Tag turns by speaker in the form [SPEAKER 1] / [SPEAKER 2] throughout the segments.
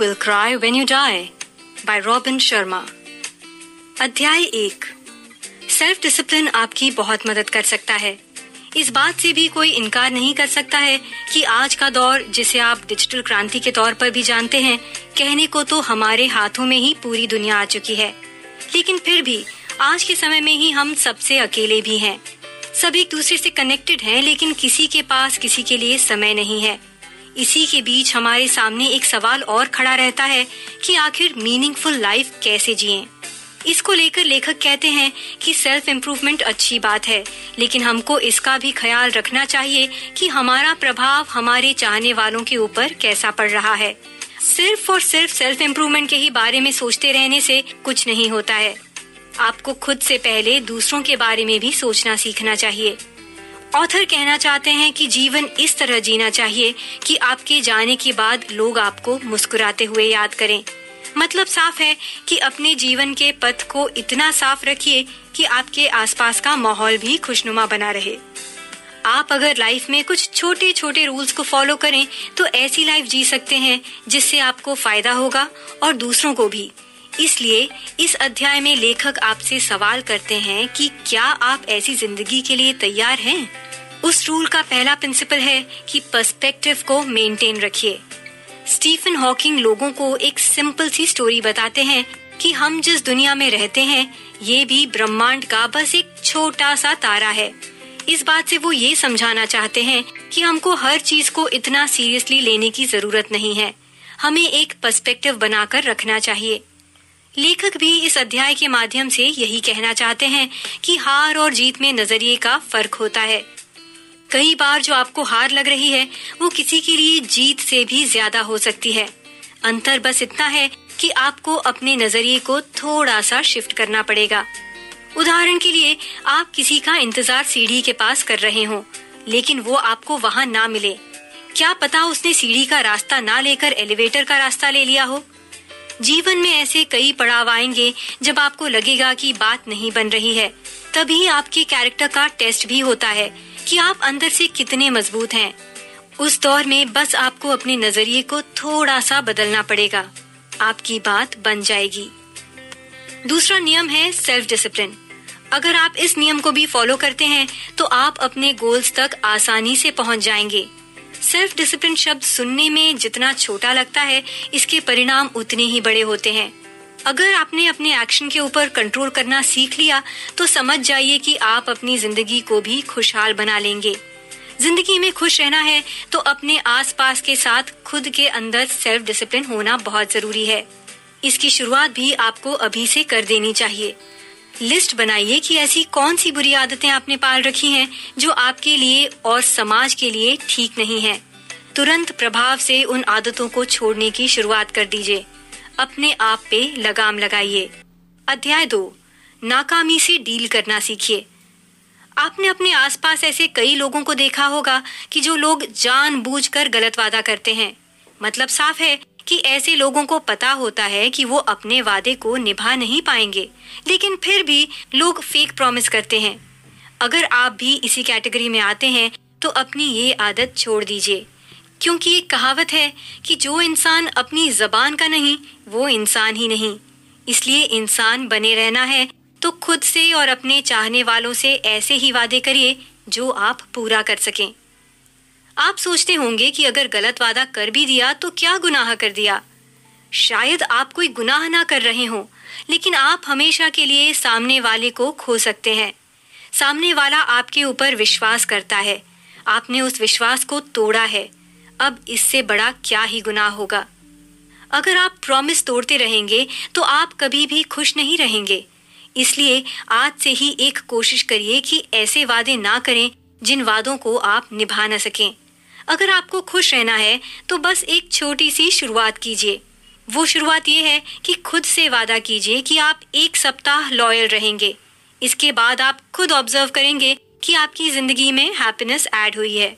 [SPEAKER 1] will cry when you die by Robin Sharma अध्याय एक self discipline आपकी बहुत मदद कर सकता है इस बात से भी कोई इनकार नहीं कर सकता है कि आज का दौर जिसे आप डिजिटल क्रांति के तौर पर भी जानते हैं कहने को तो हमारे हाथों में ही पूरी दुनिया आ चुकी है लेकिन फिर भी आज के समय में ही हम सबसे अकेले भी हैं सब एक दूसरे से कनेक्टेड हैं लेकिन किसी के पास किसी के लिए समय नहीं है इसी के बीच हमारे सामने एक सवाल और खड़ा रहता है कि आखिर मीनिंगफुल लाइफ कैसे जिए इसको लेकर लेखक कहते हैं कि सेल्फ इम्प्रूवमेंट अच्छी बात है लेकिन हमको इसका भी ख्याल रखना चाहिए कि हमारा प्रभाव हमारे चाहने वालों के ऊपर कैसा पड़ रहा है सिर्फ और सिर्फ सेल्फ इम्प्रूवमेंट के ही बारे में सोचते रहने से कुछ नहीं होता है आपको खुद से पहले दूसरों के बारे में भी सोचना सीखना चाहिए ऑथर कहना चाहते हैं कि जीवन इस तरह जीना चाहिए कि आपके जाने के बाद लोग आपको मुस्कुराते हुए याद करें मतलब साफ है कि अपने जीवन के पथ को इतना साफ रखिए कि आपके आसपास का माहौल भी खुशनुमा बना रहे आप अगर लाइफ में कुछ छोटे छोटे रूल्स को फॉलो करें तो ऐसी लाइफ जी सकते हैं जिससे आपको फायदा होगा और दूसरों को भी इसलिए इस अध्याय में लेखक आपसे सवाल करते हैं कि क्या आप ऐसी जिंदगी के लिए तैयार हैं उस रूल का पहला प्रिंसिपल है कि पर्सपेक्टिव को मेंटेन रखिए स्टीफन हॉकिंग लोगों को एक सिंपल सी स्टोरी बताते हैं कि हम जिस दुनिया में रहते हैं ये भी ब्रह्मांड का बस एक छोटा सा तारा है इस बात से वो ये समझाना चाहते हैं कि हमको हर चीज को इतना सीरियसली लेने की जरूरत नहीं है हमें एक पर्सपेक्टिव बनाकर रखना चाहिए लेखक भी इस अध्याय के माध्यम से यही कहना चाहते हैं कि हार और जीत में नजरिए का फर्क होता है कई बार जो आपको हार लग रही है वो किसी के लिए जीत से भी ज्यादा हो सकती है अंतर बस इतना है कि आपको अपने नजरिए को थोड़ा सा शिफ्ट करना पड़ेगा उदाहरण के लिए आप किसी का इंतजार सीढ़ी के पास कर रहे हो लेकिन वो आपको वहाँ ना मिले क्या पता उसने सीढ़ी का रास्ता ना लेकर एलिवेटर का रास्ता ले लिया हो जीवन में ऐसे कई पड़ाव आएंगे जब आपको लगेगा कि बात नहीं बन रही है तभी आपके कैरेक्टर का टेस्ट भी होता है कि आप अंदर से कितने मजबूत हैं उस दौर में बस आपको अपने नजरिए को थोड़ा सा बदलना पड़ेगा आपकी बात बन जाएगी दूसरा नियम है सेल्फ डिसिप्लिन अगर आप इस नियम को भी फॉलो करते हैं तो आप अपने गोल्स तक आसानी से पहुंच जाएंगे सेल्फ डिसिप्लिन शब्द सुनने में जितना छोटा लगता है इसके परिणाम उतने ही बड़े होते हैं अगर आपने अपने एक्शन के ऊपर कंट्रोल करना सीख लिया तो समझ जाइए कि आप अपनी जिंदगी को भी खुशहाल बना लेंगे जिंदगी में खुश रहना है तो अपने आसपास के साथ खुद के अंदर सेल्फ डिसिप्लिन होना बहुत जरूरी है इसकी शुरुआत भी आपको अभी से कर देनी चाहिए लिस्ट बनाइए कि ऐसी कौन सी बुरी आदतें आपने पाल रखी हैं जो आपके लिए और समाज के लिए ठीक नहीं है तुरंत प्रभाव से उन आदतों को छोड़ने की शुरुआत कर दीजिए अपने आप पे लगाम लगाइए अध्याय दो नाकामी से डील करना सीखिए आपने अपने आसपास ऐसे कई लोगों को देखा होगा कि जो लोग जानबूझकर गलत वादा करते हैं मतलब साफ है कि ऐसे लोगों को पता होता है कि वो अपने वादे को निभा नहीं पाएंगे लेकिन फिर भी लोग फेक प्रॉमिस करते हैं अगर आप भी इसी कैटेगरी में आते हैं तो अपनी ये आदत छोड़ दीजिए क्योंकि एक कहावत है कि जो इंसान अपनी जबान का नहीं वो इंसान ही नहीं इसलिए इंसान बने रहना है तो खुद से और अपने चाहने वालों से ऐसे ही वादे करिए जो आप पूरा कर सकें आप सोचते होंगे कि अगर गलत वादा कर भी दिया तो क्या गुनाह कर दिया शायद आप कोई गुनाह ना कर रहे हों लेकिन आप हमेशा के लिए सामने वाले को खो सकते हैं सामने वाला आपके ऊपर विश्वास करता है आपने उस विश्वास को तोड़ा है अब इससे बड़ा क्या ही गुनाह होगा अगर आप प्रॉमिस तोड़ते रहेंगे तो आप कभी भी खुश नहीं रहेंगे इसलिए आज से ही एक कोशिश करिए कि ऐसे वादे ना करें जिन वादों को आप निभा ना सकें अगर आपको खुश रहना है तो बस एक छोटी सी शुरुआत कीजिए वो शुरुआत ये है कि खुद से वादा कीजिए कि आप एक सप्ताह लॉयल रहेंगे इसके बाद आप खुद ऑब्जर्व करेंगे कि आपकी ज़िंदगी में हैप्पीनेस ऐड हुई है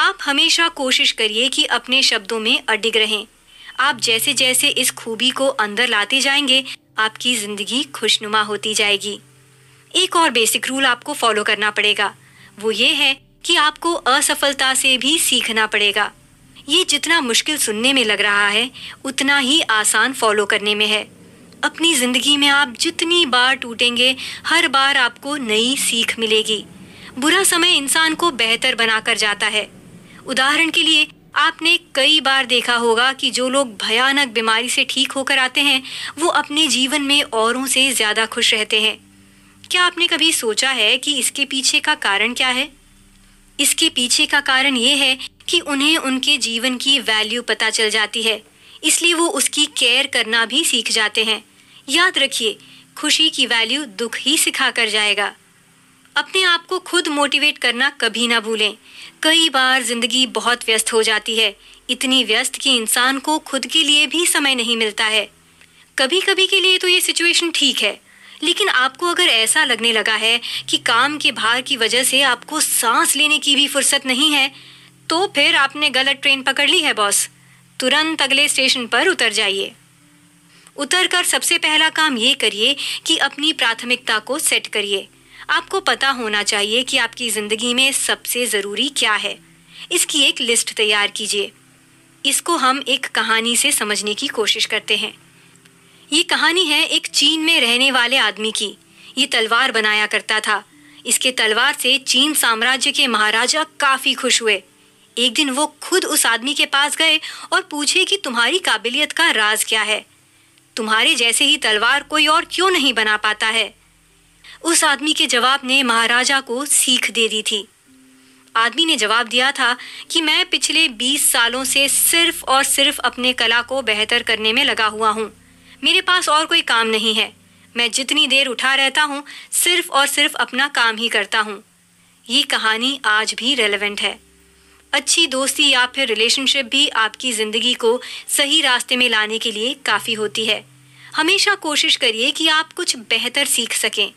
[SPEAKER 1] आप हमेशा कोशिश करिए कि अपने शब्दों में अडिग रहें आप जैसे जैसे इस खूबी को अंदर लाते जाएंगे आपकी ज़िंदगी खुशनुमा होती जाएगी एक और बेसिक रूल आपको फॉलो करना पड़ेगा वो ये है कि आपको असफलता से भी सीखना पड़ेगा ये जितना मुश्किल सुनने में लग रहा है उतना ही आसान फॉलो करने में है अपनी ज़िंदगी में आप जितनी बार टूटेंगे हर बार आपको नई सीख मिलेगी बुरा समय इंसान को बेहतर बनाकर जाता है उदाहरण के लिए आपने कई बार देखा होगा कि जो लोग भयानक बीमारी से ठीक होकर आते हैं वो अपने जीवन में औरों से ज़्यादा खुश रहते हैं क्या आपने कभी सोचा है कि इसके पीछे का कारण क्या है इसके पीछे का कारण ये है कि उन्हें उनके जीवन की वैल्यू पता चल जाती है इसलिए वो उसकी केयर करना भी सीख जाते हैं याद रखिए खुशी की वैल्यू दुख ही सिखा कर जाएगा अपने आप को खुद मोटिवेट करना कभी ना भूलें कई बार जिंदगी बहुत व्यस्त हो जाती है इतनी व्यस्त कि इंसान को खुद के लिए भी समय नहीं मिलता है कभी कभी के लिए तो ये सिचुएशन ठीक है लेकिन आपको अगर ऐसा लगने लगा है कि काम के भार की वजह से आपको सांस लेने की भी फुर्सत नहीं है तो फिर आपने गलत ट्रेन पकड़ ली है बॉस तुरंत अगले स्टेशन पर उतर जाइए उतर कर सबसे पहला काम ये करिए कि अपनी प्राथमिकता को सेट करिए आपको पता होना चाहिए कि आपकी ज़िंदगी में सबसे ज़रूरी क्या है इसकी एक लिस्ट तैयार कीजिए इसको हम एक कहानी से समझने की कोशिश करते हैं ये कहानी है एक चीन में रहने वाले आदमी की ये तलवार बनाया करता था इसके तलवार से चीन साम्राज्य के महाराजा काफ़ी खुश हुए एक दिन वो खुद उस आदमी के पास गए और पूछे कि तुम्हारी काबिलियत का राज क्या है तुम्हारे जैसे ही तलवार कोई और क्यों नहीं बना पाता है उस आदमी के जवाब ने महाराजा को सीख दे दी थी आदमी ने जवाब दिया था कि मैं पिछले 20 सालों से सिर्फ और सिर्फ अपने कला को बेहतर करने में लगा हुआ हूँ मेरे पास और कोई काम नहीं है मैं जितनी देर उठा रहता हूँ सिर्फ और सिर्फ अपना काम ही करता हूँ ये कहानी आज भी रेलेवेंट है अच्छी दोस्ती या फिर रिलेशनशिप भी आपकी ज़िंदगी को सही रास्ते में लाने के लिए काफ़ी होती है हमेशा कोशिश करिए कि आप कुछ बेहतर सीख सकें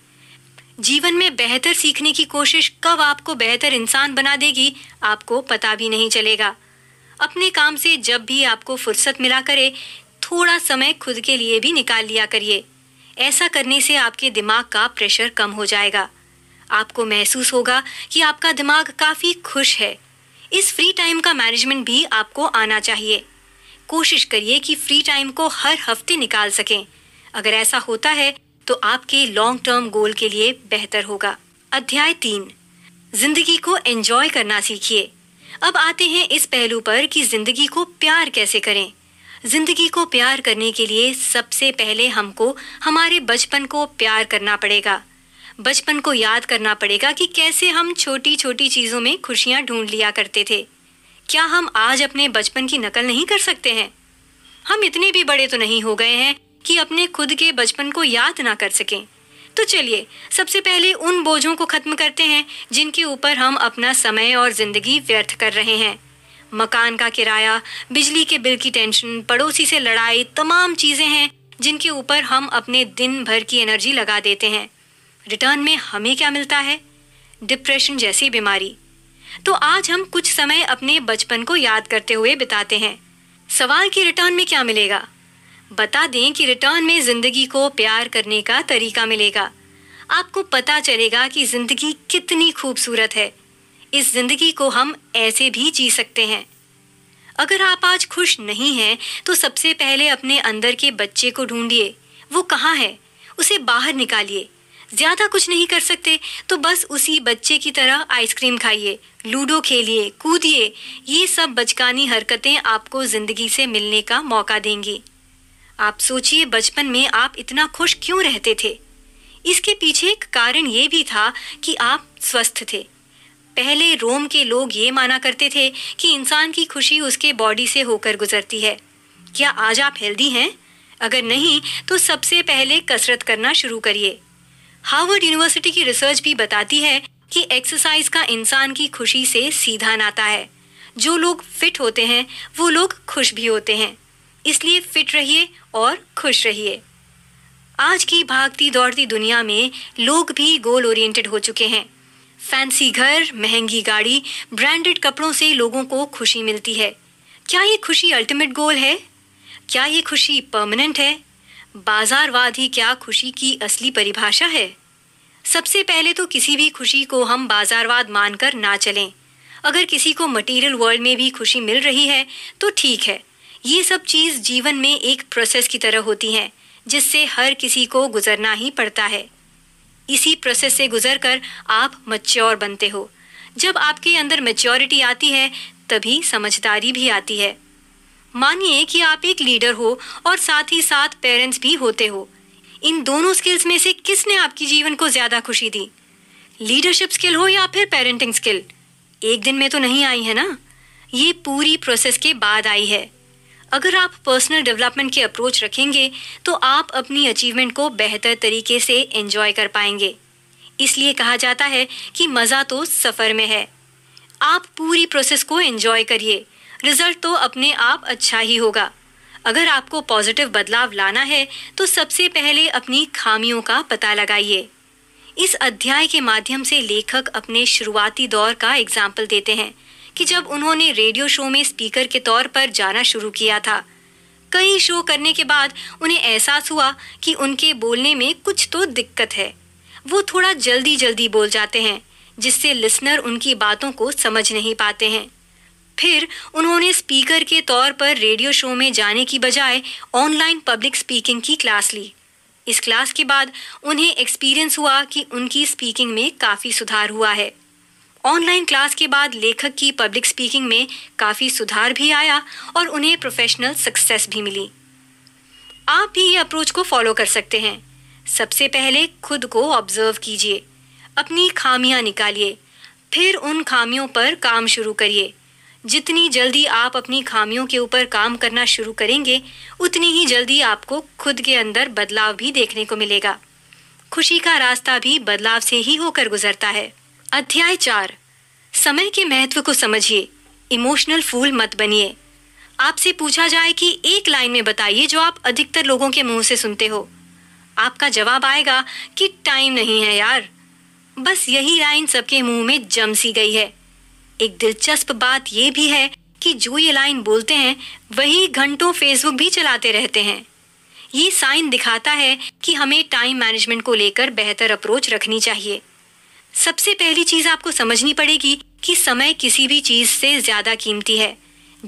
[SPEAKER 1] जीवन में बेहतर सीखने की कोशिश कब आपको बेहतर इंसान बना देगी आपको पता भी नहीं चलेगा अपने काम से जब भी आपको फुर्सत मिला करे थोड़ा समय खुद के लिए भी निकाल लिया करिए ऐसा करने से आपके दिमाग का प्रेशर कम हो जाएगा आपको महसूस होगा कि आपका दिमाग काफी खुश है इस फ्री टाइम का मैनेजमेंट भी आपको आना चाहिए कोशिश करिए कि फ्री टाइम को हर हफ्ते निकाल सकें अगर ऐसा होता है तो आपके लॉन्ग टर्म गोल के लिए बेहतर होगा अध्याय तीन जिंदगी को एंजॉय करना सीखिए अब आते हैं इस पहलू पर कि जिंदगी को प्यार कैसे करें जिंदगी को प्यार करने के लिए सबसे पहले हमको हमारे बचपन को प्यार करना पड़ेगा बचपन को याद करना पड़ेगा कि कैसे हम छोटी छोटी चीज़ों में खुशियाँ ढूंढ लिया करते थे क्या हम आज अपने बचपन की नकल नहीं कर सकते हैं हम इतने भी बड़े तो नहीं हो गए हैं कि अपने खुद के बचपन को याद ना कर सकें तो चलिए सबसे पहले उन बोझों को खत्म करते हैं जिनके ऊपर हम अपना समय और जिंदगी व्यर्थ कर रहे हैं मकान का किराया बिजली के बिल की टेंशन पड़ोसी से लड़ाई तमाम चीजें हैं जिनके ऊपर हम अपने दिन भर की एनर्जी लगा देते हैं रिटर्न में हमें क्या मिलता है डिप्रेशन जैसी बीमारी तो आज हम कुछ समय अपने बचपन को याद करते हुए बिताते हैं सवाल की रिटर्न में क्या मिलेगा बता दें कि रिटर्न में ज़िंदगी को प्यार करने का तरीका मिलेगा आपको पता चलेगा कि ज़िंदगी कितनी खूबसूरत है इस ज़िंदगी को हम ऐसे भी जी सकते हैं अगर आप आज खुश नहीं हैं तो सबसे पहले अपने अंदर के बच्चे को ढूंढिए वो कहाँ है उसे बाहर निकालिए ज़्यादा कुछ नहीं कर सकते तो बस उसी बच्चे की तरह आइसक्रीम खाइए लूडो खेलिए कूदिए ये सब बचकानी हरकतें आपको ज़िंदगी से मिलने का मौका देंगी आप सोचिए बचपन में आप इतना खुश क्यों रहते थे इसके पीछे एक कारण ये भी था कि आप स्वस्थ थे पहले रोम के लोग ये माना करते थे कि इंसान की खुशी उसके बॉडी से होकर गुजरती है क्या आज आप हेल्दी हैं अगर नहीं तो सबसे पहले कसरत करना शुरू करिए हार्वर्ड यूनिवर्सिटी की रिसर्च भी बताती है कि एक्सरसाइज का इंसान की खुशी से सीधा नाता है जो लोग फिट होते हैं वो लोग खुश भी होते हैं इसलिए फिट रहिए और खुश रहिए आज की भागती दौड़ती दुनिया में लोग भी गोल ओरिएंटेड हो चुके हैं फैंसी घर महंगी गाड़ी ब्रांडेड कपड़ों से लोगों को खुशी मिलती है क्या ये खुशी अल्टीमेट गोल है क्या ये खुशी परमानेंट है बाजारवाद ही क्या खुशी की असली परिभाषा है सबसे पहले तो किसी भी खुशी को हम बाजारवाद मानकर ना चलें अगर किसी को मटेरियल वर्ल्ड में भी खुशी मिल रही है तो ठीक है ये सब चीज़ जीवन में एक प्रोसेस की तरह होती हैं जिससे हर किसी को गुजरना ही पड़ता है इसी प्रोसेस से गुजर कर आप मच्योर बनते हो जब आपके अंदर मेच्योरिटी आती है तभी समझदारी भी आती है मानिए कि आप एक लीडर हो और साथ ही साथ पेरेंट्स भी होते हो इन दोनों स्किल्स में से किसने आपकी जीवन को ज़्यादा खुशी दी लीडरशिप स्किल हो या फिर पेरेंटिंग स्किल एक दिन में तो नहीं आई है ना ये पूरी प्रोसेस के बाद आई है अगर आप पर्सनल डेवलपमेंट की अप्रोच रखेंगे तो आप अपनी अचीवमेंट को बेहतर तरीके से एंजॉय कर पाएंगे इसलिए कहा जाता है कि मज़ा तो सफ़र में है आप पूरी प्रोसेस को एंजॉय करिए रिजल्ट तो अपने आप अच्छा ही होगा अगर आपको पॉजिटिव बदलाव लाना है तो सबसे पहले अपनी खामियों का पता लगाइए इस अध्याय के माध्यम से लेखक अपने शुरुआती दौर का एग्जाम्पल देते हैं कि जब उन्होंने रेडियो शो में स्पीकर के तौर पर जाना शुरू किया था कई शो करने के बाद उन्हें एहसास हुआ कि उनके बोलने में कुछ तो दिक्कत है वो थोड़ा जल्दी जल्दी बोल जाते हैं जिससे लिसनर उनकी बातों को समझ नहीं पाते हैं फिर उन्होंने स्पीकर के तौर पर रेडियो शो में जाने की बजाय ऑनलाइन पब्लिक स्पीकिंग की क्लास ली इस क्लास के बाद उन्हें एक्सपीरियंस हुआ कि उनकी स्पीकिंग में काफ़ी सुधार हुआ है ऑनलाइन क्लास के बाद लेखक की पब्लिक स्पीकिंग में काफ़ी सुधार भी आया और उन्हें प्रोफेशनल सक्सेस भी मिली आप भी ये अप्रोच को फॉलो कर सकते हैं सबसे पहले खुद को ऑब्जर्व कीजिए अपनी खामियां निकालिए फिर उन खामियों पर काम शुरू करिए जितनी जल्दी आप अपनी खामियों के ऊपर काम करना शुरू करेंगे उतनी ही जल्दी आपको खुद के अंदर बदलाव भी देखने को मिलेगा खुशी का रास्ता भी बदलाव से ही होकर गुजरता है अध्याय चार समय के महत्व को समझिए इमोशनल फूल मत बनिए आपसे पूछा जाए कि एक लाइन में बताइए जो आप अधिकतर लोगों के मुंह से सुनते हो आपका जवाब आएगा कि टाइम नहीं है यार बस यही लाइन सबके मुंह में जम सी गई है एक दिलचस्प बात यह भी है कि जो ये लाइन बोलते हैं वही घंटों फेसबुक भी चलाते रहते हैं ये साइन दिखाता है कि हमें टाइम मैनेजमेंट को लेकर बेहतर अप्रोच रखनी चाहिए सबसे पहली चीज आपको समझनी पड़ेगी कि समय किसी भी चीज से ज्यादा कीमती है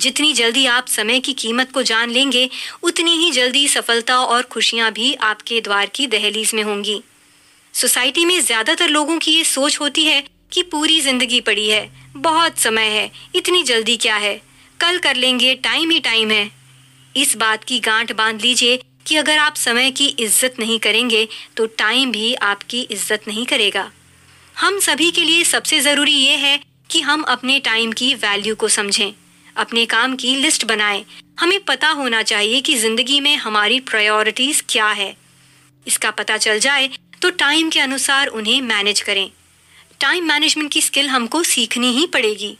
[SPEAKER 1] जितनी जल्दी आप समय की कीमत को जान लेंगे उतनी ही जल्दी सफलता और खुशियां भी आपके द्वार की दहलीज में होंगी सोसाइटी में ज्यादातर लोगों की ये सोच होती है कि पूरी जिंदगी पड़ी है बहुत समय है इतनी जल्दी क्या है कल कर लेंगे टाइम ही टाइम है इस बात की गांठ बांध लीजिए कि अगर आप समय की इज्जत नहीं करेंगे तो टाइम भी आपकी इज्जत नहीं करेगा हम सभी के लिए सबसे ज़रूरी ये है कि हम अपने टाइम की वैल्यू को समझें अपने काम की लिस्ट बनाएं हमें पता होना चाहिए कि ज़िंदगी में हमारी प्रायोरिटीज़ क्या है इसका पता चल जाए तो टाइम के अनुसार उन्हें मैनेज करें टाइम मैनेजमेंट की स्किल हमको सीखनी ही पड़ेगी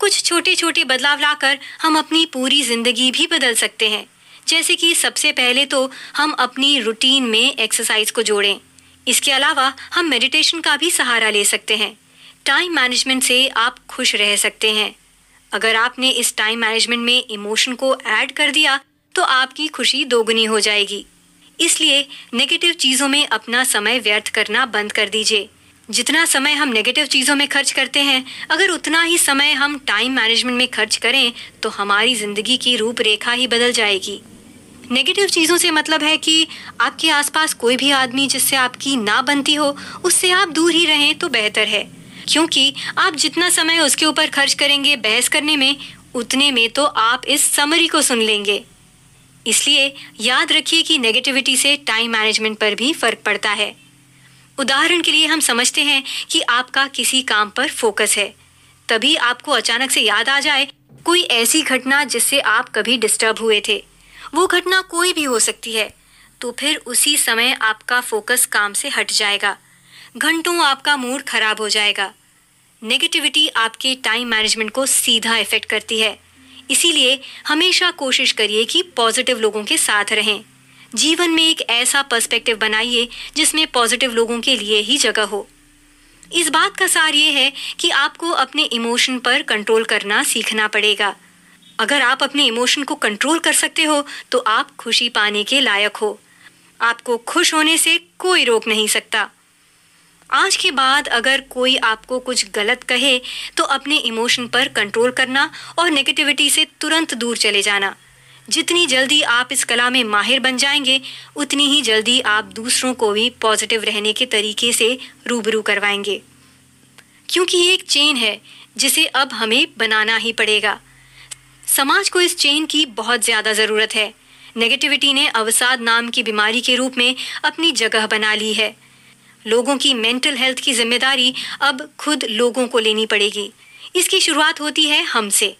[SPEAKER 1] कुछ छोटे छोटे बदलाव लाकर हम अपनी पूरी ज़िंदगी भी बदल सकते हैं जैसे कि सबसे पहले तो हम अपनी रूटीन में एक्सरसाइज को जोड़ें इसके अलावा हम मेडिटेशन का भी सहारा ले सकते हैं टाइम मैनेजमेंट से आप खुश रह सकते हैं अगर आपने इस टाइम मैनेजमेंट में इमोशन को ऐड कर दिया तो आपकी खुशी दोगुनी हो जाएगी इसलिए नेगेटिव चीज़ों में अपना समय व्यर्थ करना बंद कर दीजिए जितना समय हम नेगेटिव चीज़ों में खर्च करते हैं अगर उतना ही समय हम टाइम मैनेजमेंट में खर्च करें तो हमारी ज़िंदगी की रूपरेखा ही बदल जाएगी नेगेटिव चीज़ों से मतलब है कि आपके आसपास कोई भी आदमी जिससे आपकी ना बनती हो उससे आप दूर ही रहें तो बेहतर है क्योंकि आप जितना समय उसके ऊपर खर्च करेंगे बहस करने में उतने में तो आप इस समरी को सुन लेंगे इसलिए याद रखिए कि नेगेटिविटी से टाइम मैनेजमेंट पर भी फर्क पड़ता है उदाहरण के लिए हम समझते हैं कि आपका किसी काम पर फोकस है तभी आपको अचानक से याद आ जाए कोई ऐसी घटना जिससे आप कभी डिस्टर्ब हुए थे वो घटना कोई भी हो सकती है तो फिर उसी समय आपका फोकस काम से हट जाएगा घंटों आपका मूड खराब हो जाएगा नेगेटिविटी आपके टाइम मैनेजमेंट को सीधा इफेक्ट करती है इसीलिए हमेशा कोशिश करिए कि पॉजिटिव लोगों के साथ रहें जीवन में एक ऐसा पर्सपेक्टिव बनाइए जिसमें पॉजिटिव लोगों के लिए ही जगह हो इस बात का सार ये है कि आपको अपने इमोशन पर कंट्रोल करना सीखना पड़ेगा अगर आप अपने इमोशन को कंट्रोल कर सकते हो तो आप खुशी पाने के लायक हो आपको खुश होने से कोई रोक नहीं सकता आज के बाद अगर कोई आपको कुछ गलत कहे तो अपने इमोशन पर कंट्रोल करना और नेगेटिविटी से तुरंत दूर चले जाना जितनी जल्दी आप इस कला में माहिर बन जाएंगे उतनी ही जल्दी आप दूसरों को भी पॉजिटिव रहने के तरीके से रूबरू करवाएंगे क्योंकि ये एक चेन है जिसे अब हमें बनाना ही पड़ेगा समाज को इस चेन की बहुत ज्यादा जरूरत है नेगेटिविटी ने अवसाद नाम की बीमारी के रूप में अपनी जगह बना ली है लोगों की मेंटल हेल्थ की जिम्मेदारी अब खुद लोगों को लेनी पड़ेगी इसकी शुरुआत होती है हमसे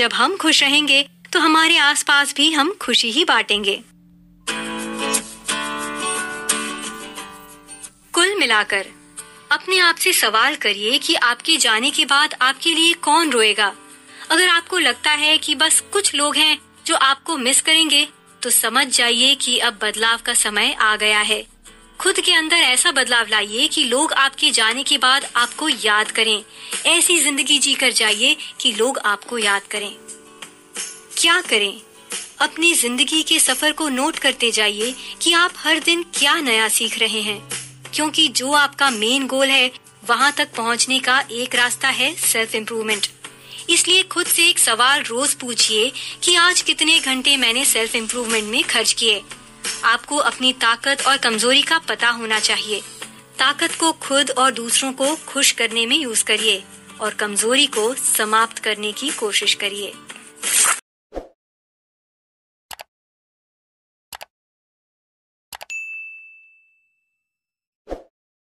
[SPEAKER 1] जब हम खुश रहेंगे तो हमारे आसपास भी हम खुशी ही बांटेंगे कुल मिलाकर अपने आप से सवाल करिए कि आपके जाने के बाद आपके लिए कौन रोएगा अगर आपको लगता है कि बस कुछ लोग हैं जो आपको मिस करेंगे तो समझ जाइए कि अब बदलाव का समय आ गया है खुद के अंदर ऐसा बदलाव लाइए कि लोग आपके जाने के बाद आपको याद करें ऐसी जिंदगी जी कर जाइए कि लोग आपको याद करें क्या करें अपनी जिंदगी के सफर को नोट करते जाइए कि आप हर दिन क्या नया सीख रहे हैं क्योंकि जो आपका मेन गोल है वहाँ तक पहुँचने का एक रास्ता है सेल्फ इम्प्रूवमेंट इसलिए खुद से एक सवाल रोज पूछिए कि आज कितने घंटे मैंने सेल्फ इम्प्रूवमेंट में खर्च किए आपको अपनी ताकत और कमजोरी का पता होना चाहिए ताकत को खुद और दूसरों को खुश करने में यूज करिए और कमजोरी को समाप्त करने की कोशिश करिए